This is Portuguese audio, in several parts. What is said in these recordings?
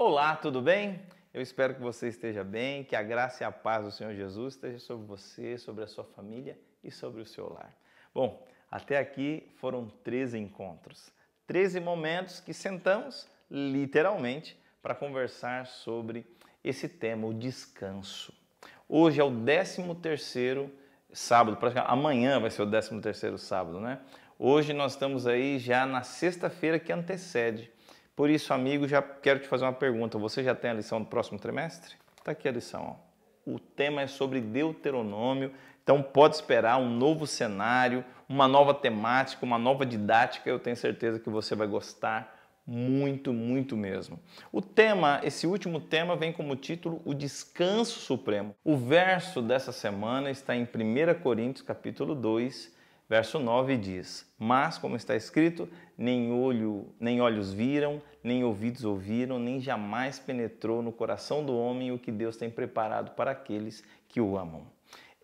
Olá, tudo bem? Eu espero que você esteja bem, que a graça e a paz do Senhor Jesus esteja sobre você, sobre a sua família e sobre o seu lar. Bom, até aqui foram 13 encontros, 13 momentos que sentamos literalmente para conversar sobre esse tema, o descanso. Hoje é o 13º sábado, amanhã vai ser o 13º sábado, né? Hoje nós estamos aí já na sexta-feira que antecede por isso, amigo, já quero te fazer uma pergunta. Você já tem a lição do próximo trimestre? Está aqui a lição. Ó. O tema é sobre Deuteronômio, então pode esperar um novo cenário, uma nova temática, uma nova didática. Eu tenho certeza que você vai gostar muito, muito mesmo. O tema, esse último tema, vem como título O Descanso Supremo. O verso dessa semana está em 1 Coríntios, capítulo 2, verso 9, e diz: Mas, como está escrito, nem, olho, nem olhos viram, nem ouvidos ouviram, nem jamais penetrou no coração do homem o que Deus tem preparado para aqueles que o amam.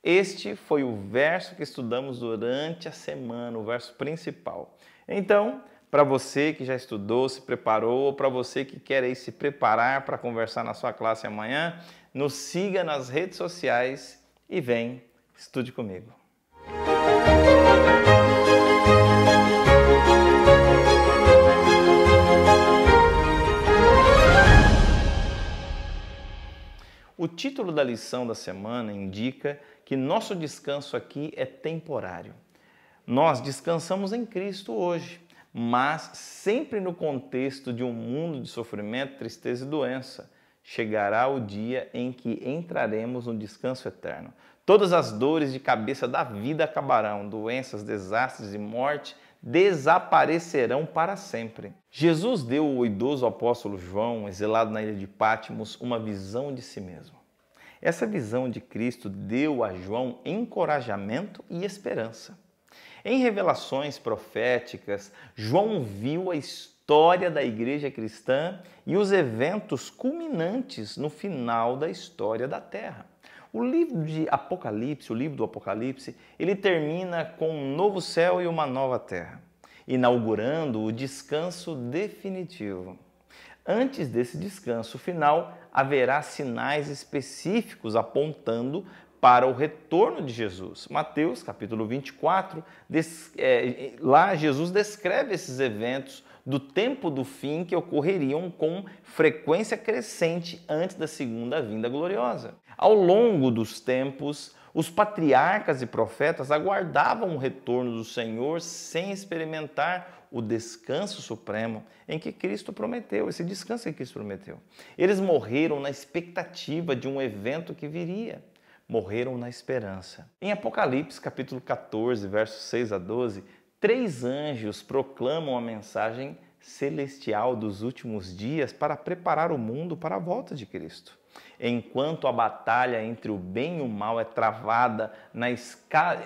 Este foi o verso que estudamos durante a semana, o verso principal. Então, para você que já estudou, se preparou, ou para você que quer aí se preparar para conversar na sua classe amanhã, nos siga nas redes sociais e vem, estude comigo. O título da lição da semana indica que nosso descanso aqui é temporário. Nós descansamos em Cristo hoje, mas sempre no contexto de um mundo de sofrimento, tristeza e doença. Chegará o dia em que entraremos no descanso eterno. Todas as dores de cabeça da vida acabarão, doenças, desastres e morte desaparecerão para sempre. Jesus deu ao idoso apóstolo João, exilado na ilha de Pátimos, uma visão de si mesmo. Essa visão de Cristo deu a João encorajamento e esperança. Em revelações proféticas, João viu a história da igreja cristã e os eventos culminantes no final da história da terra. O livro de Apocalipse, o livro do Apocalipse, ele termina com um novo céu e uma nova terra, inaugurando o descanso definitivo. Antes desse descanso final, haverá sinais específicos apontando para o retorno de Jesus. Mateus, capítulo 24, des, é, lá Jesus descreve esses eventos do tempo do fim que ocorreriam com frequência crescente antes da segunda vinda gloriosa. Ao longo dos tempos, os patriarcas e profetas aguardavam o retorno do Senhor sem experimentar o descanso supremo em que Cristo prometeu, esse descanso que Cristo prometeu. Eles morreram na expectativa de um evento que viria morreram na esperança. Em Apocalipse, capítulo 14, versos 6 a 12, três anjos proclamam a mensagem celestial dos últimos dias para preparar o mundo para a volta de Cristo. Enquanto a batalha entre o bem e o mal é travada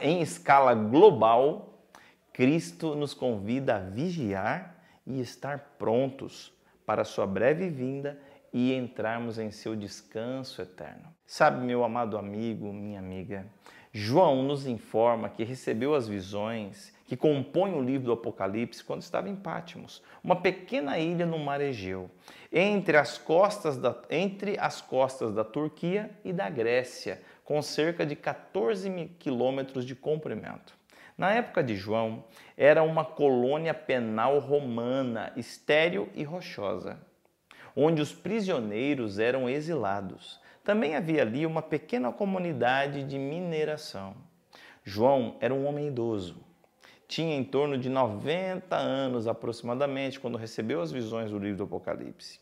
em escala global, Cristo nos convida a vigiar e estar prontos para sua breve vinda e entrarmos em seu descanso eterno. Sabe, meu amado amigo, minha amiga, João nos informa que recebeu as visões que compõem o livro do Apocalipse quando estava em Pátimos, uma pequena ilha no mar Egeu, entre as costas da, entre as costas da Turquia e da Grécia, com cerca de 14 quilômetros de comprimento. Na época de João, era uma colônia penal romana, estéril e rochosa onde os prisioneiros eram exilados. Também havia ali uma pequena comunidade de mineração. João era um homem idoso. Tinha em torno de 90 anos aproximadamente quando recebeu as visões do livro do Apocalipse.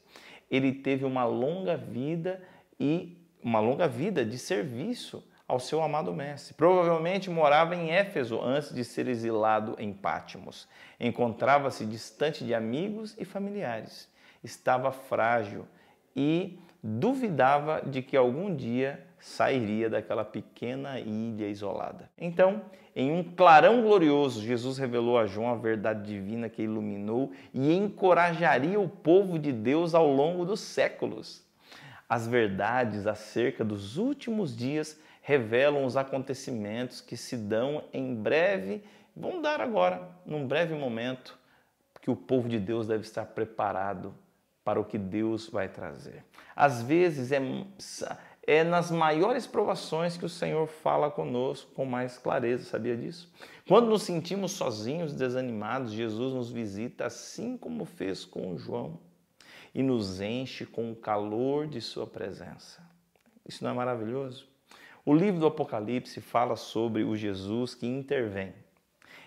Ele teve uma longa vida e uma longa vida de serviço ao seu amado mestre. Provavelmente morava em Éfeso antes de ser exilado em Pátimos. Encontrava-se distante de amigos e familiares estava frágil e duvidava de que algum dia sairia daquela pequena ilha isolada. Então, em um clarão glorioso, Jesus revelou a João a verdade divina que iluminou e encorajaria o povo de Deus ao longo dos séculos. As verdades acerca dos últimos dias revelam os acontecimentos que se dão em breve, vão dar agora, num breve momento, que o povo de Deus deve estar preparado para o que Deus vai trazer. Às vezes é, é nas maiores provações que o Senhor fala conosco com mais clareza, sabia disso? Quando nos sentimos sozinhos, desanimados, Jesus nos visita assim como fez com João e nos enche com o calor de sua presença. Isso não é maravilhoso? O livro do Apocalipse fala sobre o Jesus que intervém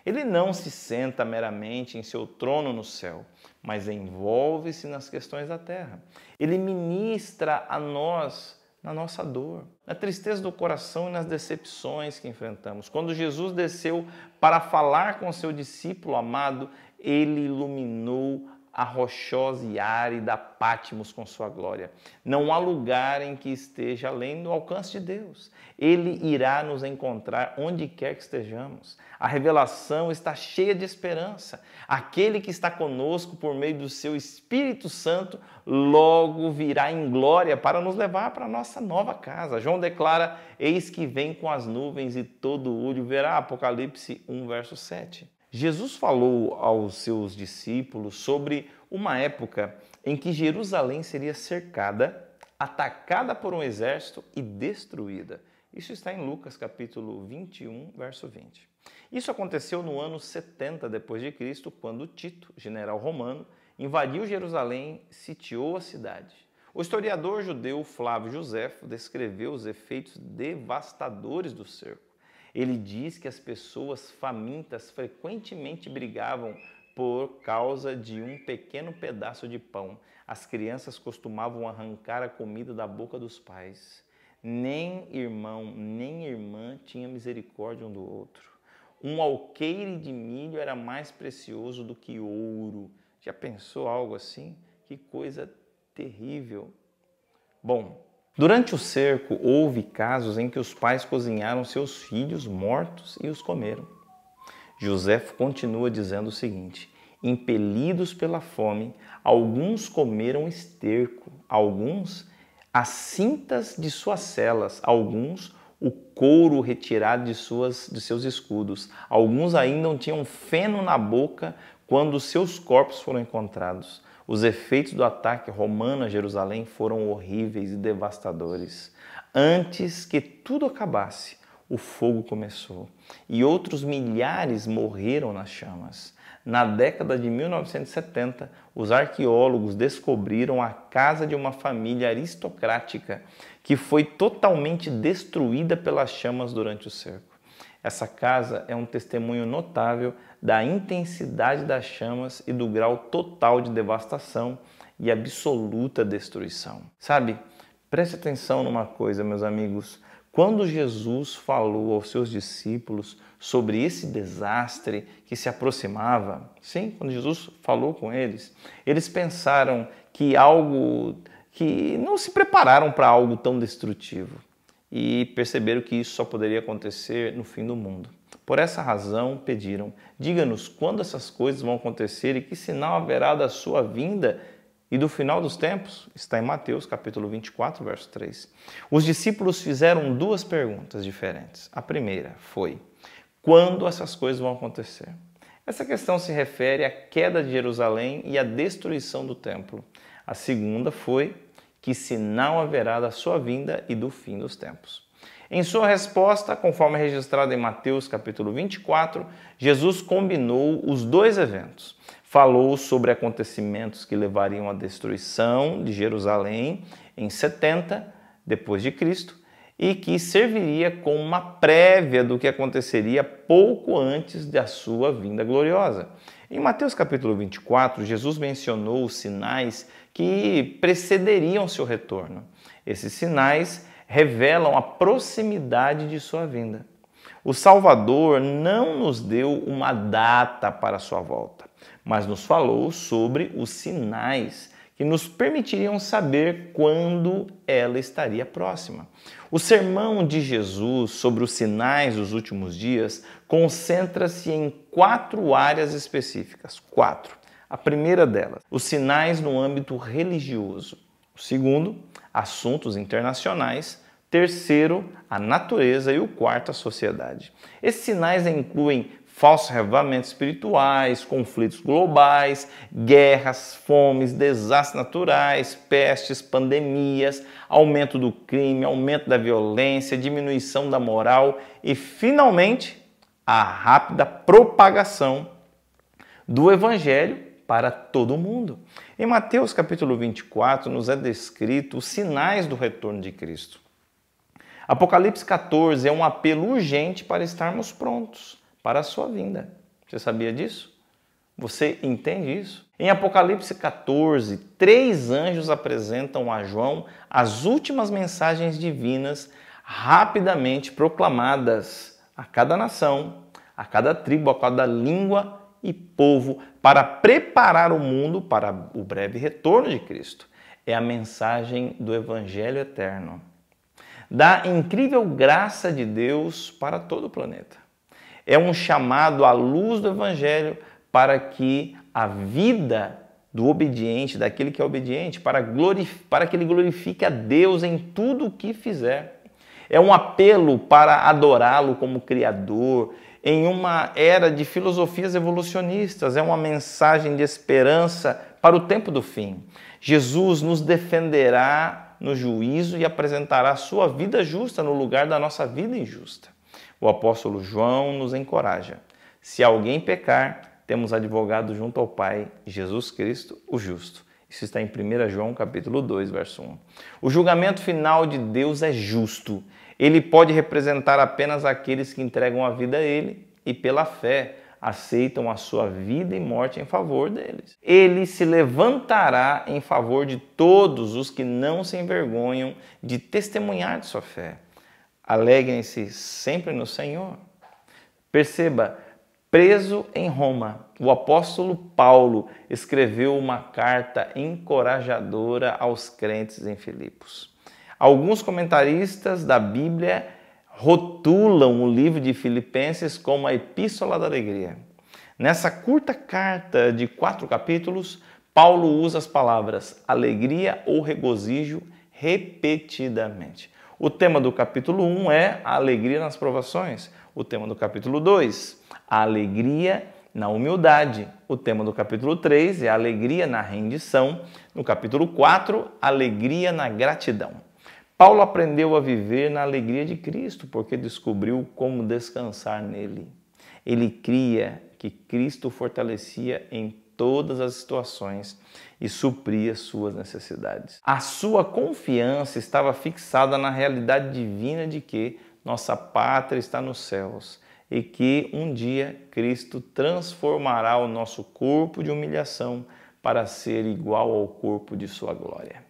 ele não se senta meramente em seu trono no céu, mas envolve-se nas questões da terra. Ele ministra a nós na nossa dor, na tristeza do coração e nas decepções que enfrentamos. Quando Jesus desceu para falar com seu discípulo amado, ele iluminou a rochosa e árida Pátimos com sua glória. Não há lugar em que esteja além do alcance de Deus. Ele irá nos encontrar onde quer que estejamos. A revelação está cheia de esperança. Aquele que está conosco por meio do seu Espírito Santo logo virá em glória para nos levar para a nossa nova casa. João declara: Eis que vem com as nuvens e todo o olho verá. Apocalipse 1, verso 7. Jesus falou aos seus discípulos sobre uma época em que Jerusalém seria cercada, atacada por um exército e destruída. Isso está em Lucas capítulo 21, verso 20. Isso aconteceu no ano 70 depois de Cristo, quando Tito, general romano, invadiu Jerusalém, sitiou a cidade. O historiador judeu Flávio Josefo descreveu os efeitos devastadores do cerco. Ele diz que as pessoas famintas frequentemente brigavam por causa de um pequeno pedaço de pão. As crianças costumavam arrancar a comida da boca dos pais. Nem irmão, nem irmã tinha misericórdia um do outro. Um alqueire de milho era mais precioso do que ouro. Já pensou algo assim? Que coisa terrível. Bom, Durante o cerco, houve casos em que os pais cozinharam seus filhos mortos e os comeram. José continua dizendo o seguinte: impelidos pela fome, alguns comeram esterco, alguns as cintas de suas celas, alguns o couro retirado de, suas, de seus escudos, alguns ainda não tinham feno na boca quando seus corpos foram encontrados. Os efeitos do ataque romano a Jerusalém foram horríveis e devastadores. Antes que tudo acabasse, o fogo começou e outros milhares morreram nas chamas. Na década de 1970, os arqueólogos descobriram a casa de uma família aristocrática que foi totalmente destruída pelas chamas durante o cerco. Essa casa é um testemunho notável da intensidade das chamas e do grau total de devastação e absoluta destruição. Sabe, preste atenção numa coisa, meus amigos. Quando Jesus falou aos seus discípulos sobre esse desastre que se aproximava, sim, quando Jesus falou com eles, eles pensaram que algo que não se prepararam para algo tão destrutivo e perceberam que isso só poderia acontecer no fim do mundo. Por essa razão pediram: diga-nos quando essas coisas vão acontecer e que sinal haverá da sua vinda e do final dos tempos? Está em Mateus capítulo 24, verso 3. Os discípulos fizeram duas perguntas diferentes. A primeira foi: quando essas coisas vão acontecer? Essa questão se refere à queda de Jerusalém e à destruição do templo. A segunda foi que sinal haverá da sua vinda e do fim dos tempos. Em sua resposta, conforme registrado em Mateus capítulo 24, Jesus combinou os dois eventos. Falou sobre acontecimentos que levariam à destruição de Jerusalém em 70 depois de Cristo e que serviria como uma prévia do que aconteceria pouco antes da sua vinda gloriosa. Em Mateus capítulo 24, Jesus mencionou os sinais que precederiam seu retorno. Esses sinais revelam a proximidade de sua vinda. O Salvador não nos deu uma data para sua volta, mas nos falou sobre os sinais que nos permitiriam saber quando ela estaria próxima. O sermão de Jesus sobre os sinais dos últimos dias concentra-se em quatro áreas específicas. Quatro. A primeira delas, os sinais no âmbito religioso. O segundo, assuntos internacionais. Terceiro, a natureza. E o quarto, a sociedade. Esses sinais incluem falsos revelamentos espirituais, conflitos globais, guerras, fomes, desastres naturais, pestes, pandemias, aumento do crime, aumento da violência, diminuição da moral e, finalmente, a rápida propagação do evangelho para todo mundo. Em Mateus capítulo 24 nos é descrito os sinais do retorno de Cristo. Apocalipse 14 é um apelo urgente para estarmos prontos para a sua vinda. Você sabia disso? Você entende isso? Em Apocalipse 14, três anjos apresentam a João as últimas mensagens divinas rapidamente proclamadas a cada nação, a cada tribo, a cada língua e povo para preparar o mundo para o breve retorno de Cristo. É a mensagem do Evangelho eterno, da incrível graça de Deus para todo o planeta é um chamado à luz do Evangelho para que a vida do obediente, daquele que é obediente, para, glorif para que ele glorifique a Deus em tudo o que fizer. É um apelo para adorá-lo como Criador. Em uma era de filosofias evolucionistas, é uma mensagem de esperança para o tempo do fim. Jesus nos defenderá no juízo e apresentará sua vida justa no lugar da nossa vida injusta. O apóstolo João nos encoraja: se alguém pecar, temos advogado junto ao Pai, Jesus Cristo, o justo. Isso está em 1 João capítulo 2, verso 1. O julgamento final de Deus é justo. Ele pode representar apenas aqueles que entregam a vida a ele e pela fé aceitam a sua vida e morte em favor deles. Ele se levantará em favor de todos os que não se envergonham de testemunhar de sua fé. Alegrem-se sempre no Senhor. Perceba, preso em Roma, o apóstolo Paulo escreveu uma carta encorajadora aos crentes em Filipos. Alguns comentaristas da Bíblia rotulam o livro de Filipenses como a Epístola da Alegria. Nessa curta carta de quatro capítulos, Paulo usa as palavras alegria ou regozijo repetidamente. O tema do capítulo 1 é a alegria nas provações. O tema do capítulo 2, a alegria na humildade. O tema do capítulo 3 é a alegria na rendição. No capítulo 4, alegria na gratidão. Paulo aprendeu a viver na alegria de Cristo porque descobriu como descansar nele. Ele cria que Cristo fortalecia em todas as situações e supria suas necessidades. A sua confiança estava fixada na realidade divina de que nossa pátria está nos céus e que um dia Cristo transformará o nosso corpo de humilhação para ser igual ao corpo de sua glória.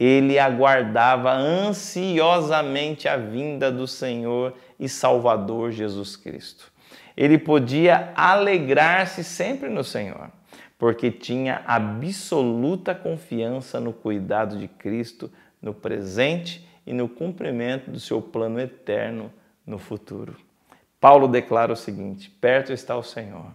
Ele aguardava ansiosamente a vinda do Senhor e Salvador Jesus Cristo. Ele podia alegrar-se sempre no Senhor porque tinha absoluta confiança no cuidado de Cristo no presente e no cumprimento do seu plano eterno no futuro. Paulo declara o seguinte: Perto está o Senhor.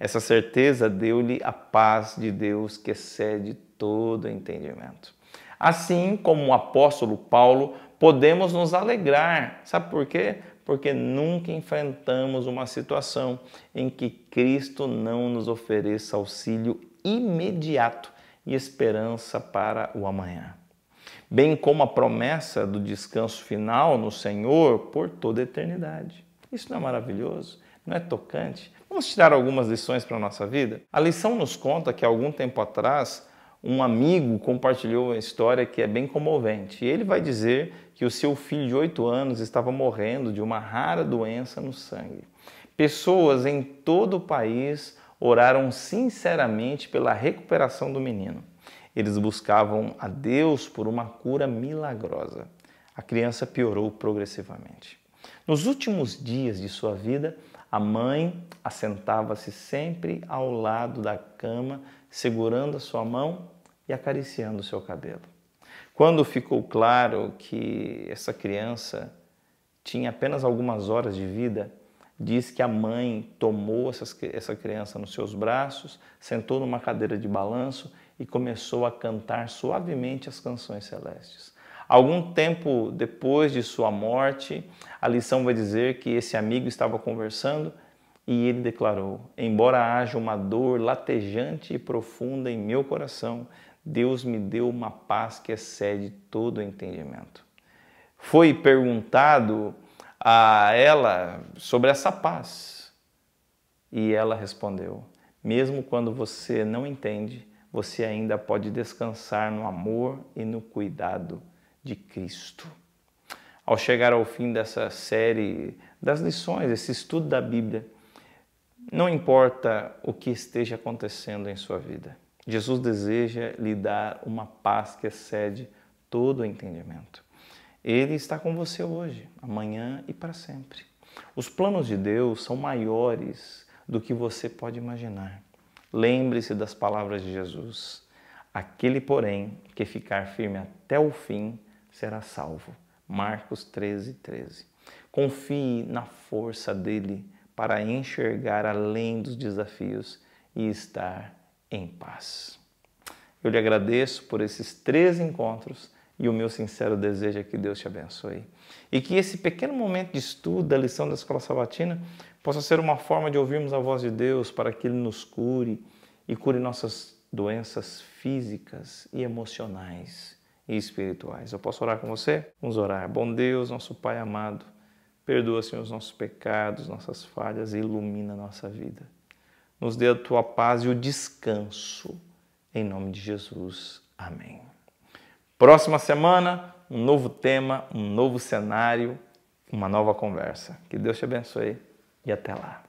Essa certeza deu-lhe a paz de Deus que excede todo entendimento. Assim como o apóstolo Paulo, podemos nos alegrar. Sabe por quê? porque nunca enfrentamos uma situação em que Cristo não nos ofereça auxílio imediato e esperança para o amanhã, bem como a promessa do descanso final no Senhor por toda a eternidade. Isso não é maravilhoso? Não é tocante? Vamos tirar algumas lições para a nossa vida? A lição nos conta que algum tempo atrás um amigo compartilhou uma história que é bem comovente. ele vai dizer que o seu filho de 8 anos estava morrendo de uma rara doença no sangue. Pessoas em todo o país oraram sinceramente pela recuperação do menino. Eles buscavam a Deus por uma cura milagrosa. A criança piorou progressivamente. Nos últimos dias de sua vida, a mãe assentava-se sempre ao lado da cama, segurando a sua mão e acariciando seu cabelo. Quando ficou claro que essa criança tinha apenas algumas horas de vida, diz que a mãe tomou essa criança nos seus braços, sentou numa cadeira de balanço e começou a cantar suavemente as canções celestes. Algum tempo depois de sua morte, a lição vai dizer que esse amigo estava conversando e ele declarou: Embora haja uma dor latejante e profunda em meu coração, Deus me deu uma paz que excede todo entendimento. Foi perguntado a ela sobre essa paz e ela respondeu: Mesmo quando você não entende, você ainda pode descansar no amor e no cuidado de Cristo. Ao chegar ao fim dessa série das lições, esse estudo da Bíblia, não importa o que esteja acontecendo em sua vida, Jesus deseja lhe dar uma paz que excede todo o entendimento. Ele está com você hoje, amanhã e para sempre. Os planos de Deus são maiores do que você pode imaginar. Lembre-se das palavras de Jesus. Aquele, porém, que ficar firme até o fim será salvo. Marcos 13, 13. Confie na força dele para enxergar além dos desafios e estar em paz. Eu lhe agradeço por esses três encontros e o meu sincero desejo é que Deus te abençoe. E que esse pequeno momento de estudo da lição da Escola Sabatina possa ser uma forma de ouvirmos a voz de Deus para que Ele nos cure e cure nossas doenças físicas e emocionais e espirituais. Eu posso orar com você? Vamos orar. Bom Deus, nosso Pai amado, perdoa, Senhor, os nossos pecados, nossas falhas e ilumina a nossa vida nos dê a tua paz e o descanso. Em nome de Jesus. Amém. Próxima semana, um novo tema, um novo cenário, uma nova conversa. Que Deus te abençoe e até lá.